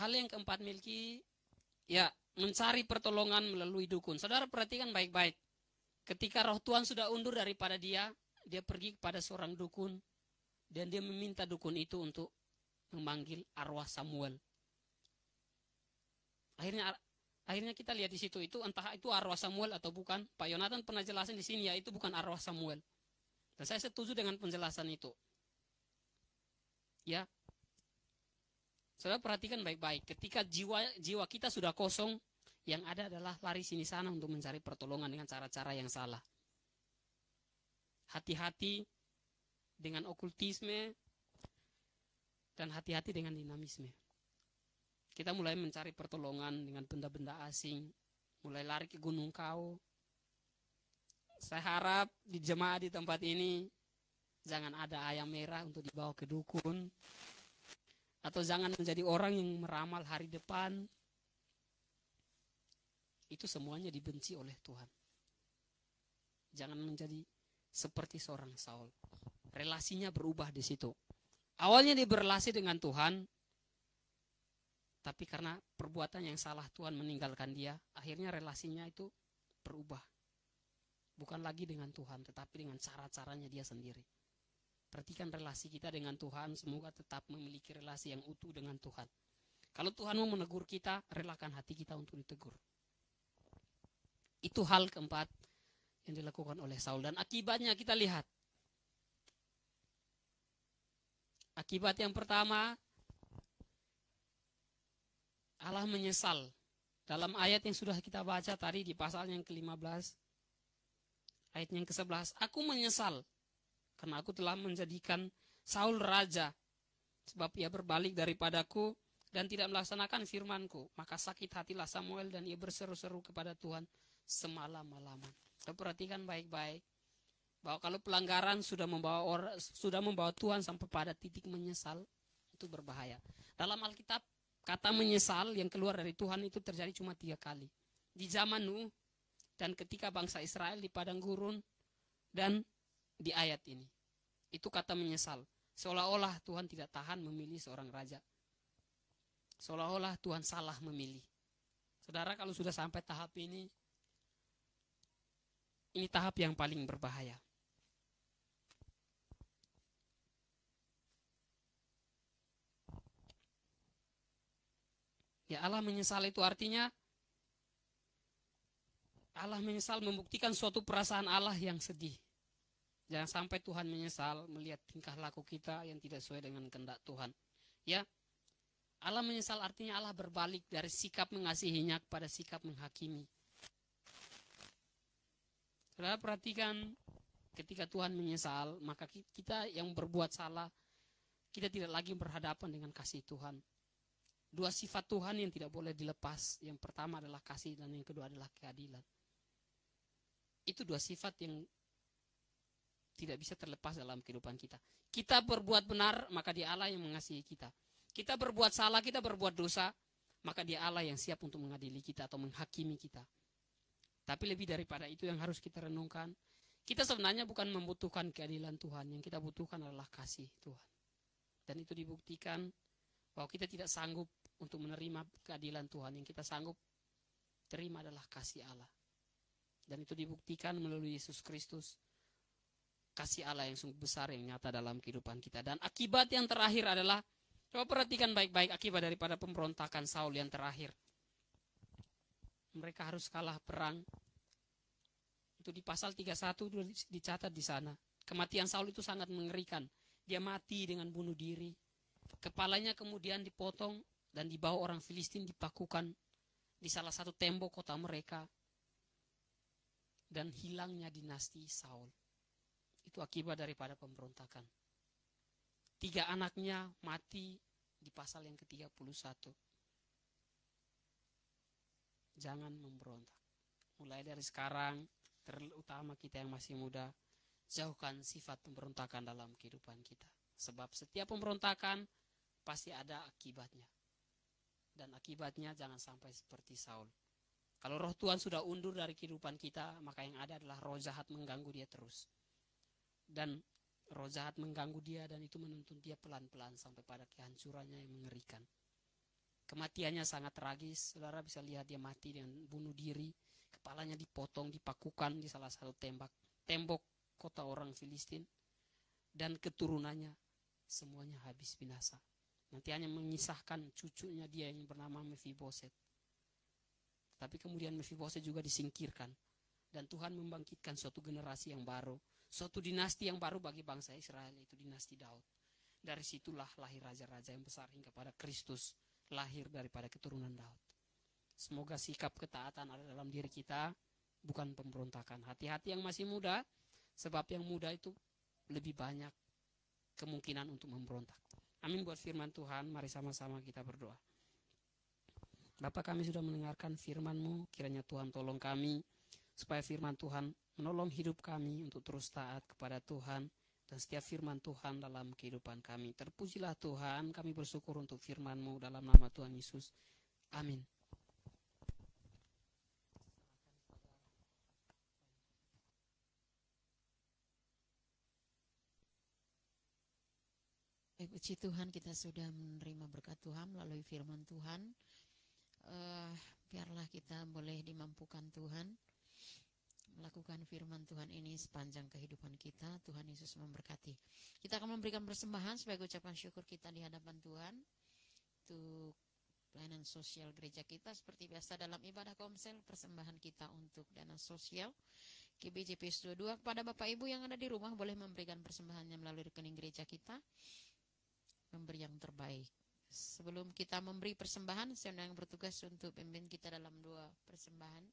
Hal yang keempat miliki ya mencari pertolongan melalui dukun. Saudara perhatikan baik-baik. Ketika roh Tuhan sudah undur daripada dia, dia pergi kepada seorang dukun dan dia meminta dukun itu untuk memanggil arwah Samuel. Akhirnya akhirnya kita lihat di situ itu entah itu arwah Samuel atau bukan. Pak Yonatan pernah jelasin di sini ya itu bukan arwah Samuel. Dan saya setuju dengan penjelasan itu. Ya. Saudara perhatikan baik-baik. Ketika jiwa jiwa kita sudah kosong, yang ada adalah lari sini sana untuk mencari pertolongan dengan cara-cara yang salah hati-hati dengan okultisme dan hati-hati dengan dinamisme. Kita mulai mencari pertolongan dengan benda-benda asing, mulai lari ke Gunung Kau. Saya harap di jemaah di tempat ini jangan ada ayam merah untuk dibawa ke dukun atau jangan menjadi orang yang meramal hari depan. Itu semuanya dibenci oleh Tuhan. Jangan menjadi seperti seorang Saul. Relasinya berubah di situ. Awalnya dia berrelasi dengan Tuhan, tapi karena perbuatan yang salah Tuhan meninggalkan dia, akhirnya relasinya itu berubah. Bukan lagi dengan Tuhan, tetapi dengan cara-caranya dia sendiri. Perhatikan relasi kita dengan Tuhan, semoga tetap memiliki relasi yang utuh dengan Tuhan. Kalau Tuhan mau menegur kita, relakan hati kita untuk ditegur. Itu hal keempat yang dilakukan oleh Saul dan akibatnya kita lihat. Akibat yang pertama Allah menyesal dalam ayat yang sudah kita baca tadi di pasal yang ke-15 ayat yang ke-11 aku menyesal karena aku telah menjadikan Saul raja sebab ia berbalik daripadaku dan tidak melaksanakan firmanku maka sakit hatilah Samuel dan ia berseru-seru kepada Tuhan semalam-malaman kita perhatikan baik-baik bahwa kalau pelanggaran sudah membawa orang, sudah membawa Tuhan sampai pada titik menyesal itu berbahaya. Dalam Alkitab kata menyesal yang keluar dari Tuhan itu terjadi cuma tiga kali di zaman Nuh dan ketika bangsa Israel di padang gurun dan di ayat ini itu kata menyesal seolah-olah Tuhan tidak tahan memilih seorang raja seolah-olah Tuhan salah memilih saudara kalau sudah sampai tahap ini ini tahap yang paling berbahaya. Ya Allah menyesal itu artinya Allah menyesal membuktikan suatu perasaan Allah yang sedih. Jangan sampai Tuhan menyesal melihat tingkah laku kita yang tidak sesuai dengan kehendak Tuhan. Ya, Allah menyesal artinya Allah berbalik dari sikap mengasihinya kepada sikap menghakimi. Saudara perhatikan ketika Tuhan menyesal, maka kita yang berbuat salah, kita tidak lagi berhadapan dengan kasih Tuhan. Dua sifat Tuhan yang tidak boleh dilepas. Yang pertama adalah kasih dan yang kedua adalah keadilan. Itu dua sifat yang tidak bisa terlepas dalam kehidupan kita. Kita berbuat benar, maka dia Allah yang mengasihi kita. Kita berbuat salah, kita berbuat dosa, maka dia Allah yang siap untuk mengadili kita atau menghakimi kita. Tapi lebih daripada itu yang harus kita renungkan, kita sebenarnya bukan membutuhkan keadilan Tuhan, yang kita butuhkan adalah kasih Tuhan. Dan itu dibuktikan bahwa kita tidak sanggup untuk menerima keadilan Tuhan, yang kita sanggup terima adalah kasih Allah. Dan itu dibuktikan melalui Yesus Kristus, kasih Allah yang sungguh besar yang nyata dalam kehidupan kita. Dan akibat yang terakhir adalah, coba perhatikan baik-baik akibat daripada pemberontakan Saul yang terakhir mereka harus kalah perang. Itu di pasal 31 dicatat di sana. Kematian Saul itu sangat mengerikan. Dia mati dengan bunuh diri. Kepalanya kemudian dipotong dan dibawa orang Filistin dipakukan di salah satu tembok kota mereka. Dan hilangnya dinasti Saul. Itu akibat daripada pemberontakan. Tiga anaknya mati di pasal yang ke-31 jangan memberontak. Mulai dari sekarang, terutama kita yang masih muda, jauhkan sifat pemberontakan dalam kehidupan kita. Sebab setiap pemberontakan pasti ada akibatnya. Dan akibatnya jangan sampai seperti Saul. Kalau roh Tuhan sudah undur dari kehidupan kita, maka yang ada adalah roh jahat mengganggu dia terus. Dan roh jahat mengganggu dia dan itu menuntun dia pelan-pelan sampai pada kehancurannya yang mengerikan. Kematiannya sangat tragis. Saudara bisa lihat dia mati dengan bunuh diri. Kepalanya dipotong, dipakukan di salah satu tembak. Tembok kota orang Filistin. Dan keturunannya semuanya habis binasa. Nanti hanya mengisahkan cucunya dia yang bernama Mephiboset. Tapi kemudian Mephiboset juga disingkirkan. Dan Tuhan membangkitkan suatu generasi yang baru. Suatu dinasti yang baru bagi bangsa Israel, yaitu dinasti Daud. Dari situlah lahir raja-raja yang besar hingga pada Kristus lahir daripada keturunan Daud. Semoga sikap ketaatan ada dalam diri kita, bukan pemberontakan. Hati-hati yang masih muda, sebab yang muda itu lebih banyak kemungkinan untuk memberontak. Amin buat firman Tuhan, mari sama-sama kita berdoa. Bapak kami sudah mendengarkan firman-Mu, kiranya Tuhan tolong kami, supaya firman Tuhan menolong hidup kami untuk terus taat kepada Tuhan, dan setiap firman Tuhan dalam kehidupan kami. Terpujilah Tuhan, kami bersyukur untuk firman-Mu dalam nama Tuhan Yesus. Amin. Baik, puji Tuhan kita sudah menerima berkat Tuhan melalui firman Tuhan. Uh, biarlah kita boleh dimampukan Tuhan lakukan firman Tuhan ini sepanjang kehidupan kita. Tuhan Yesus memberkati. Kita akan memberikan persembahan sebagai ucapan syukur kita di hadapan Tuhan. Untuk pelayanan sosial gereja kita seperti biasa dalam ibadah komsel persembahan kita untuk dana sosial KBJP 22 kepada Bapak Ibu yang ada di rumah boleh memberikan persembahannya melalui rekening gereja kita memberi yang terbaik sebelum kita memberi persembahan saya yang bertugas untuk pimpin kita dalam dua persembahan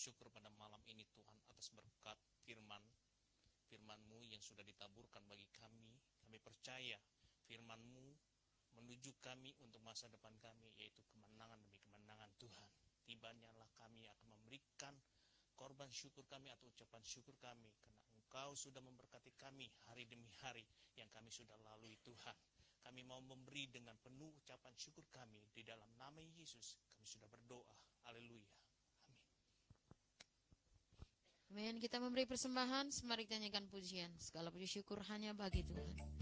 syukur pada malam ini Tuhan atas berkat firman firman-Mu yang sudah ditaburkan bagi kami. Kami percaya firman-Mu menuju kami untuk masa depan kami, yaitu kemenangan demi kemenangan Tuhan. TibaNYalah lah kami akan memberikan korban syukur kami atau ucapan syukur kami, karena Engkau sudah memberkati kami hari demi hari yang kami sudah lalui Tuhan. Kami mau memberi dengan penuh Amin. Kita memberi persembahan, semari kita nyanyikan pujian. Segala puji syukur hanya bagi Tuhan.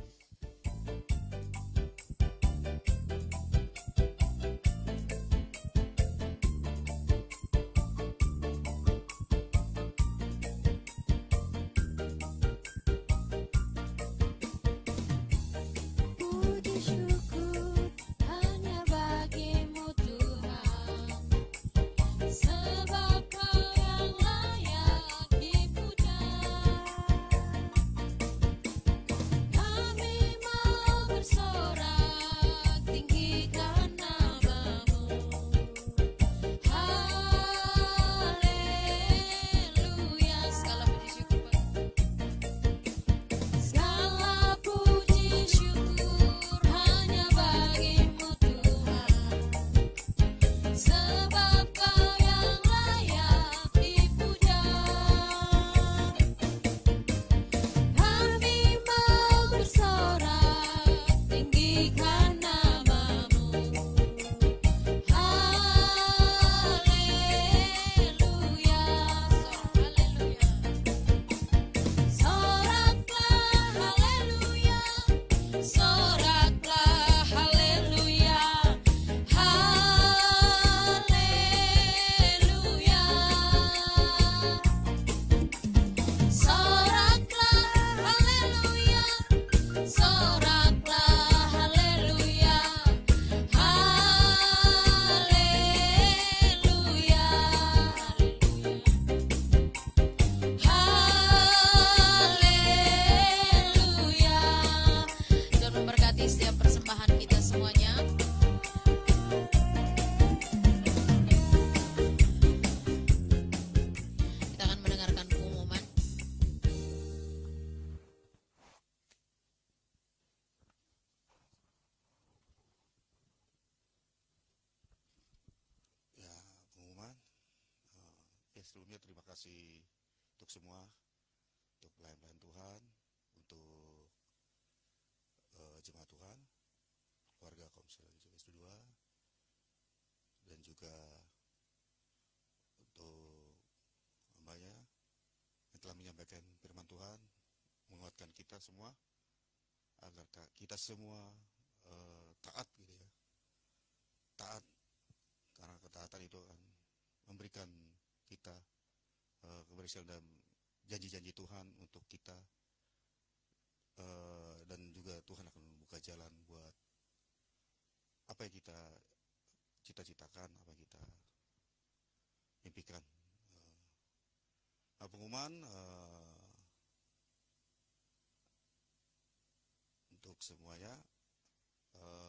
menyampaikan firman Tuhan, menguatkan kita semua agar kita semua e, taat gitu ya. Taat karena ketaatan itu akan memberikan kita e, keberhasilan dan janji-janji Tuhan untuk kita e, dan juga Tuhan akan membuka jalan buat apa yang kita cita-citakan, apa yang kita impikan pengumuman uh, untuk semuanya uh,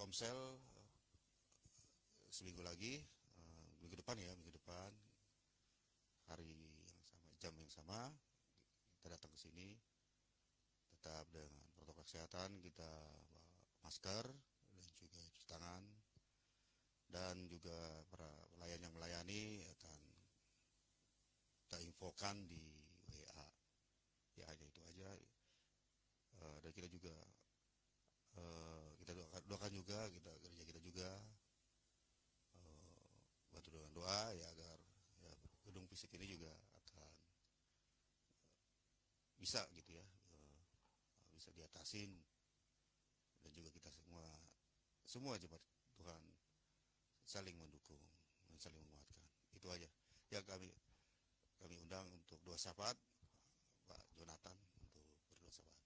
Komsel seminggu lagi minggu depan ya minggu depan hari yang sama jam yang sama kita datang ke sini tetap dengan protokol kesehatan kita masker ditanyakan di WA ya hanya itu aja uh, dan kita juga uh, kita doakan, doakan juga kita kerja kita juga uh, bantu dengan doa ya agar ya, gedung fisik ini juga akan bisa gitu ya uh, bisa diatasin dan juga kita semua semua jemaat Tuhan saling mendukung dan saling menguatkan itu aja yang kami kami undang untuk dua syafaat Pak Jonathan untuk berdua syafaat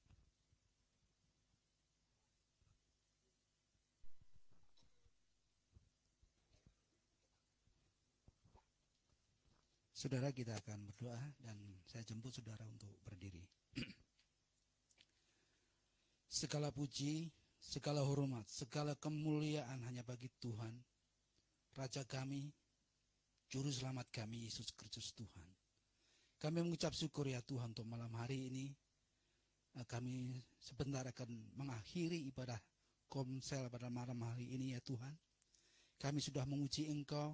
Saudara kita akan berdoa dan saya jemput saudara untuk berdiri. segala puji, segala hormat, segala kemuliaan hanya bagi Tuhan, Raja kami, Juru Selamat kami, Yesus Kristus Tuhan. Kami mengucap syukur ya Tuhan untuk malam hari ini. Eh, kami sebentar akan mengakhiri ibadah komsel pada malam hari ini ya Tuhan. Kami sudah menguji Engkau,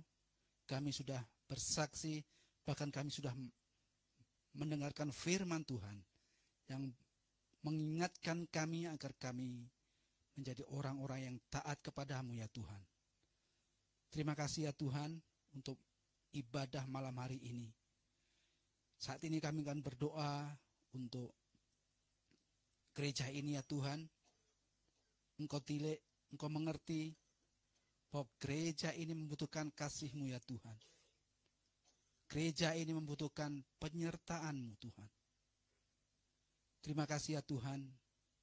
kami sudah bersaksi, bahkan kami sudah mendengarkan firman Tuhan yang mengingatkan kami agar kami menjadi orang-orang yang taat kepadamu ya Tuhan. Terima kasih ya Tuhan untuk ibadah malam hari ini. Saat ini kami akan berdoa untuk gereja ini ya Tuhan. Engkau tilik, engkau mengerti bahwa gereja ini membutuhkan kasihMu ya Tuhan. Gereja ini membutuhkan penyertaanMu Tuhan. Terima kasih ya Tuhan.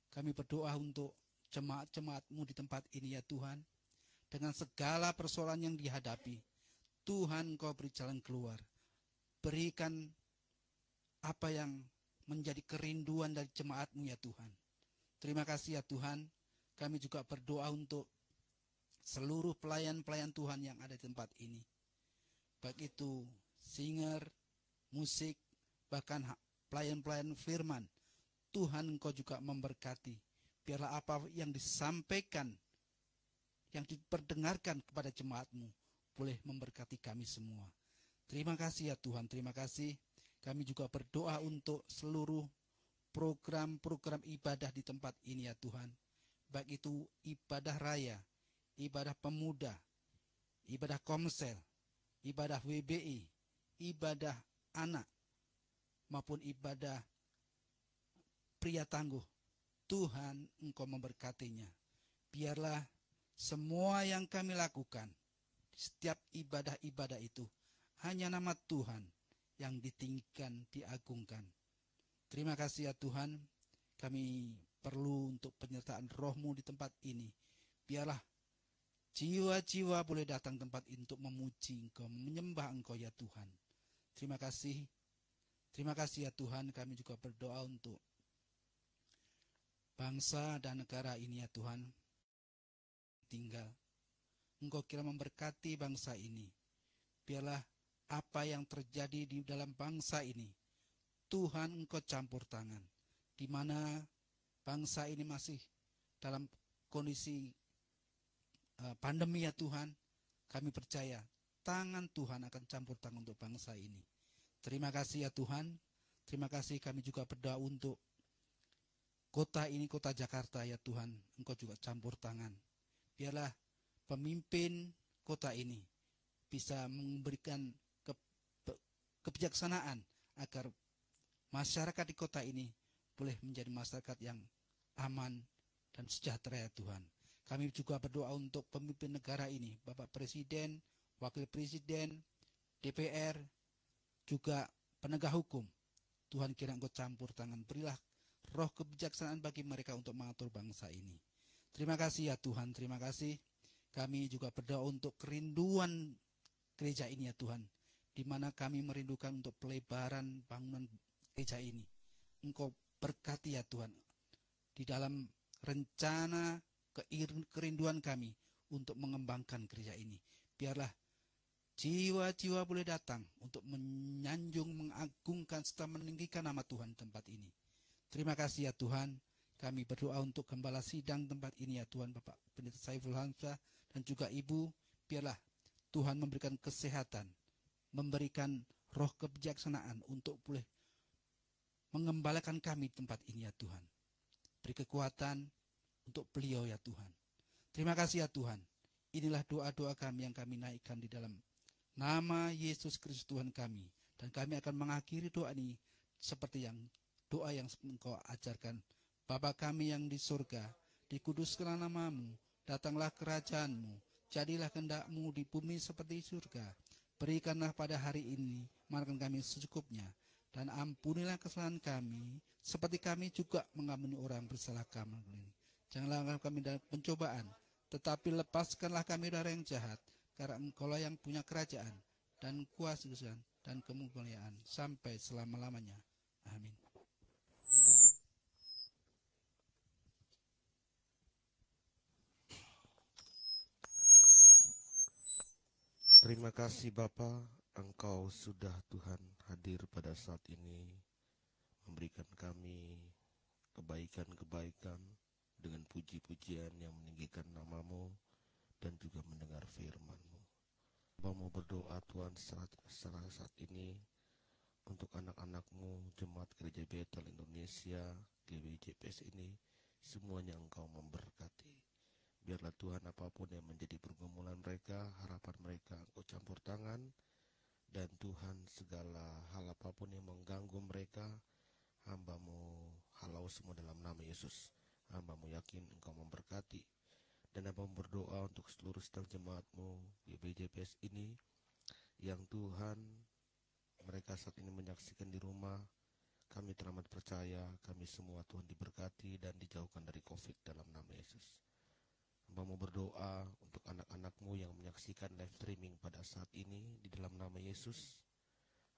Kami berdoa untuk jemaat jemaatmu di tempat ini ya Tuhan. Dengan segala persoalan yang dihadapi, Tuhan Kau beri jalan keluar. Berikan apa yang menjadi kerinduan dari jemaatmu ya Tuhan. Terima kasih ya Tuhan. Kami juga berdoa untuk seluruh pelayan-pelayan Tuhan yang ada di tempat ini. Baik itu singer, musik, bahkan pelayan-pelayan firman. Tuhan engkau juga memberkati. Biarlah apa yang disampaikan, yang diperdengarkan kepada jemaatmu, boleh memberkati kami semua. Terima kasih ya Tuhan, terima kasih. Kami juga berdoa untuk seluruh program-program ibadah di tempat ini ya Tuhan. Baik itu ibadah raya, ibadah pemuda, ibadah komsel, ibadah WBI, ibadah anak, maupun ibadah pria tangguh. Tuhan engkau memberkatinya. Biarlah semua yang kami lakukan, setiap ibadah-ibadah itu, hanya nama Tuhan yang ditinggikan, diagungkan. Terima kasih ya Tuhan, kami perlu untuk penyertaan rohmu di tempat ini. Biarlah jiwa-jiwa boleh datang tempat ini untuk memuji engkau, menyembah engkau ya Tuhan. Terima kasih. Terima kasih ya Tuhan, kami juga berdoa untuk bangsa dan negara ini ya Tuhan. Tinggal. Engkau kira memberkati bangsa ini. Biarlah apa yang terjadi di dalam bangsa ini. Tuhan engkau campur tangan. Di mana bangsa ini masih dalam kondisi eh, pandemi ya Tuhan, kami percaya tangan Tuhan akan campur tangan untuk bangsa ini. Terima kasih ya Tuhan. Terima kasih kami juga berdoa untuk kota ini, kota Jakarta ya Tuhan. Engkau juga campur tangan. Biarlah pemimpin kota ini bisa memberikan kebijaksanaan agar masyarakat di kota ini boleh menjadi masyarakat yang aman dan sejahtera ya Tuhan. Kami juga berdoa untuk pemimpin negara ini, Bapak Presiden, Wakil Presiden, DPR, juga penegak hukum. Tuhan kira engkau campur tangan, berilah roh kebijaksanaan bagi mereka untuk mengatur bangsa ini. Terima kasih ya Tuhan, terima kasih. Kami juga berdoa untuk kerinduan gereja ini ya Tuhan di mana kami merindukan untuk pelebaran bangunan gereja ini. Engkau berkati ya Tuhan di dalam rencana kerinduan kami untuk mengembangkan gereja ini. Biarlah jiwa-jiwa boleh datang untuk menyanjung, mengagungkan, serta meninggikan nama Tuhan tempat ini. Terima kasih ya Tuhan. Kami berdoa untuk gembala sidang tempat ini ya Tuhan Bapak Pendeta Saiful Hansa dan juga Ibu. Biarlah Tuhan memberikan kesehatan memberikan roh kebijaksanaan untuk boleh mengembalakan kami di tempat ini ya Tuhan. Beri kekuatan untuk beliau ya Tuhan. Terima kasih ya Tuhan. Inilah doa-doa kami yang kami naikkan di dalam nama Yesus Kristus Tuhan kami. Dan kami akan mengakhiri doa ini seperti yang doa yang engkau ajarkan. Bapa kami yang di surga, dikuduskanlah namamu, datanglah kerajaanmu, jadilah kehendakmu di bumi seperti surga. Berikanlah pada hari ini makan kami secukupnya dan ampunilah kesalahan kami seperti kami juga mengampuni orang bersalah kami. Janganlah kami dalam pencobaan, tetapi lepaskanlah kami dari yang jahat karena engkau yang punya kerajaan dan kuasa dan kemuliaan sampai selama-lamanya. Terima kasih Bapa, Engkau sudah Tuhan hadir pada saat ini, memberikan kami kebaikan-kebaikan dengan puji-pujian yang meninggikan namamu dan juga mendengar FirmanMu. Bapa mau berdoa Tuhan saat, saat, ini untuk anak-anakmu, jemaat gereja Betel Indonesia, GBJPS ini, semuanya Engkau memberkati. Biarlah Tuhan apapun yang menjadi pergumulan mereka, harapan mereka, Engkau campur tangan. Dan Tuhan segala hal apapun yang mengganggu mereka, hambamu halau semua dalam nama Yesus. Hambamu yakin engkau memberkati. Dan hambamu berdoa untuk seluruh staf jemaatmu GBJPS ini, yang Tuhan mereka saat ini menyaksikan di rumah, kami teramat percaya, kami semua Tuhan diberkati dan dijauhkan dari COVID dalam nama Yesus mau berdoa untuk anak-anakmu yang menyaksikan live streaming pada saat ini di dalam nama Yesus.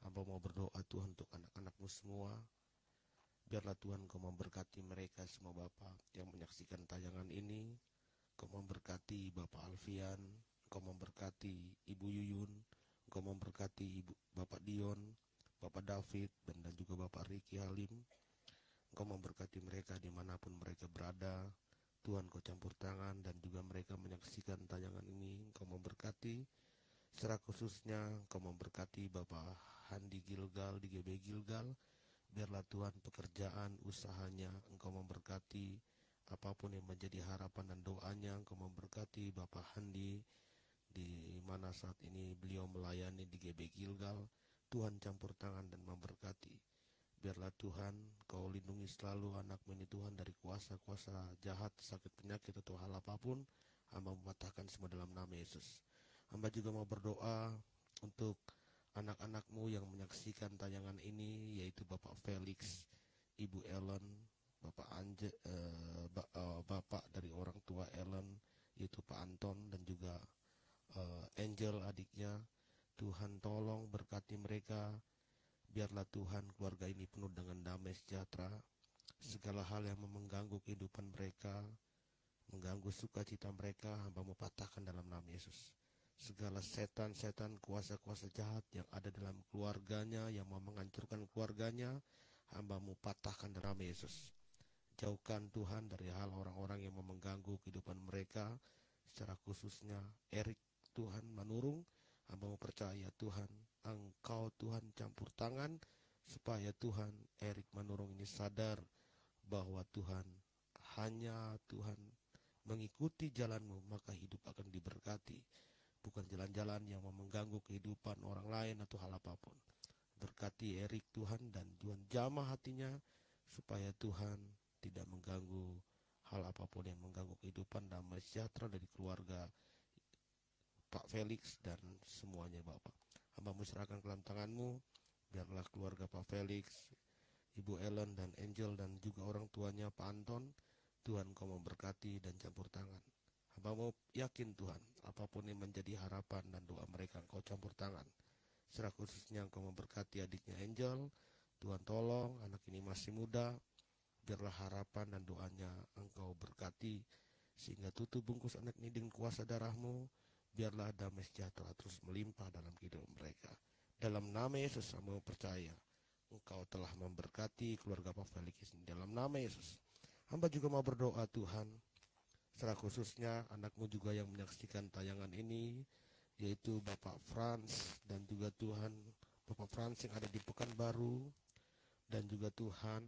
Hamba mau berdoa Tuhan untuk anak-anakmu semua. Biarlah Tuhan kau memberkati mereka semua Bapak yang menyaksikan tayangan ini. Kau memberkati Bapak Alfian, kau memberkati Ibu Yuyun, kau memberkati Ibu, Bapak Dion, Bapak David, dan, juga Bapak Riki Halim. Kau memberkati mereka dimanapun mereka berada. Tuhan kau campur tangan dan juga mereka menyaksikan tayangan ini kau memberkati secara khususnya kau memberkati Bapak Handi Gilgal di GB Gilgal biarlah Tuhan pekerjaan usahanya engkau memberkati apapun yang menjadi harapan dan doanya engkau memberkati Bapak Handi di mana saat ini beliau melayani di GB Gilgal Tuhan campur tangan dan memberkati Biarlah Tuhan kau lindungi selalu anakmu ini Tuhan dari kuasa-kuasa jahat, sakit penyakit atau hal apapun. Hamba mematahkan semua dalam nama Yesus. Hamba juga mau berdoa untuk anak-anakmu yang menyaksikan tayangan ini yaitu Bapak Felix, Ibu Ellen, Bapak Anje, uh, Bapak dari orang tua Ellen yaitu Pak Anton dan juga uh, Angel adiknya. Tuhan tolong berkati mereka Biarlah Tuhan keluarga ini penuh dengan damai sejahtera. Segala hal yang mengganggu kehidupan mereka, mengganggu sukacita mereka, hamba mau patahkan dalam nama Yesus. Segala setan-setan kuasa-kuasa jahat yang ada dalam keluarganya, yang mau menghancurkan keluarganya, hamba mau patahkan dalam nama Yesus. Jauhkan Tuhan dari hal orang-orang yang mau mengganggu kehidupan mereka, secara khususnya Erik Tuhan menurung hamba mau percaya Tuhan Engkau Tuhan campur tangan supaya Tuhan Erik Manurung ini sadar bahwa Tuhan hanya Tuhan mengikuti jalanmu maka hidup akan diberkati bukan jalan-jalan yang mengganggu kehidupan orang lain atau hal apapun berkati Erik Tuhan dan Tuhan jamah hatinya supaya Tuhan tidak mengganggu hal apapun yang mengganggu kehidupan damai sejahtera dari keluarga Pak Felix dan semuanya Bapak Hamba serahkan ke dalam tanganmu biarlah keluarga Pak Felix Ibu Ellen dan Angel dan juga orang tuanya Pak Anton Tuhan kau memberkati dan campur tangan Hamba mau yakin Tuhan apapun yang menjadi harapan dan doa mereka kau campur tangan secara khususnya kau memberkati adiknya Angel Tuhan tolong anak ini masih muda biarlah harapan dan doanya engkau berkati sehingga tutup bungkus anak ini dengan kuasa darahmu biarlah damai sejahtera terus melimpah dalam hidup mereka. Dalam nama Yesus kami percaya, Engkau telah memberkati keluarga Pak Felix Dalam nama Yesus, hamba juga mau berdoa Tuhan, secara khususnya anakmu juga yang menyaksikan tayangan ini, yaitu Bapak Franz dan juga Tuhan Bapak Franz yang ada di Pekanbaru dan juga Tuhan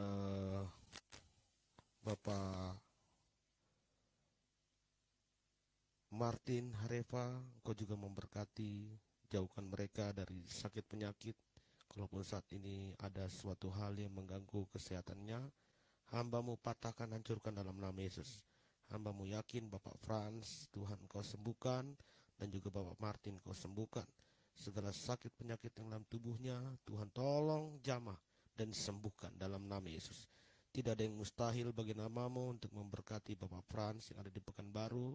uh, Bapak Martin, Hareva, Kau juga memberkati, jauhkan mereka dari sakit penyakit, kalaupun saat ini ada suatu hal yang mengganggu kesehatannya, hambamu patahkan, hancurkan dalam nama Yesus. Hambamu yakin Bapak Franz, Tuhan kau sembuhkan, dan juga Bapak Martin kau sembuhkan. Segala sakit penyakit yang dalam tubuhnya, Tuhan tolong jamah dan sembuhkan dalam nama Yesus. Tidak ada yang mustahil bagi namamu untuk memberkati Bapak Franz yang ada di Pekanbaru,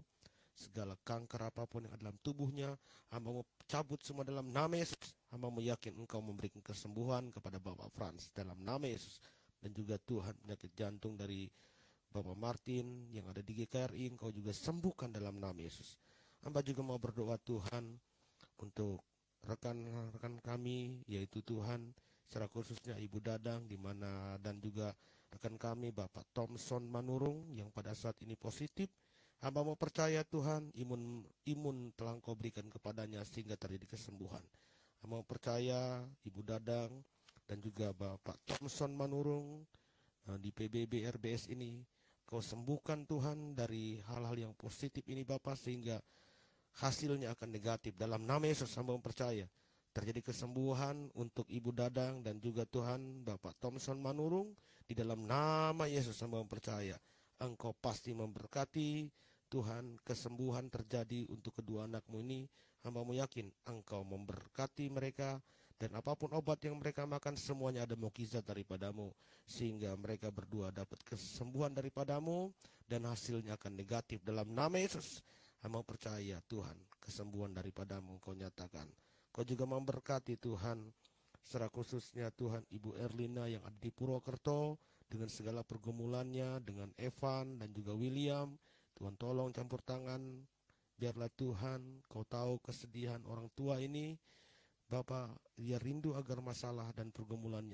segala kanker apapun yang ada dalam tubuhnya. hamba mau cabut semua dalam nama Yesus. Hambamu yakin engkau memberikan kesembuhan kepada Bapak Franz dalam nama Yesus. Dan juga Tuhan penyakit jantung dari Bapak Martin yang ada di GKRI. Engkau juga sembuhkan dalam nama Yesus. Hamba juga mau berdoa Tuhan untuk rekan-rekan kami yaitu Tuhan secara khususnya Ibu Dadang di mana dan juga rekan kami Bapak Thompson Manurung yang pada saat ini positif Hamba mau percaya Tuhan, imun imun telah Engkau berikan kepadanya sehingga terjadi kesembuhan. Hamba mau percaya Ibu Dadang dan juga Bapak Thompson Manurung eh, di PBB RBS ini. Kau sembuhkan Tuhan dari hal-hal yang positif ini Bapak sehingga hasilnya akan negatif. Dalam nama Yesus hamba percaya terjadi kesembuhan untuk Ibu Dadang dan juga Tuhan Bapak Thompson Manurung di dalam nama Yesus hamba percaya. Engkau pasti memberkati Tuhan, kesembuhan terjadi untuk kedua anakmu ini. hamba mu yakin engkau memberkati mereka dan apapun obat yang mereka makan semuanya ada mukjizat daripadamu. Sehingga mereka berdua dapat kesembuhan daripadamu dan hasilnya akan negatif. Dalam nama Yesus, hamba percaya Tuhan, kesembuhan daripadamu kau nyatakan. Kau juga memberkati Tuhan, secara khususnya Tuhan Ibu Erlina yang ada di Purwokerto dengan segala pergumulannya dengan Evan dan juga William Tuhan tolong campur tangan, biarlah Tuhan kau tahu kesedihan orang tua ini, Bapak, dia rindu agar masalah dan pergumulannya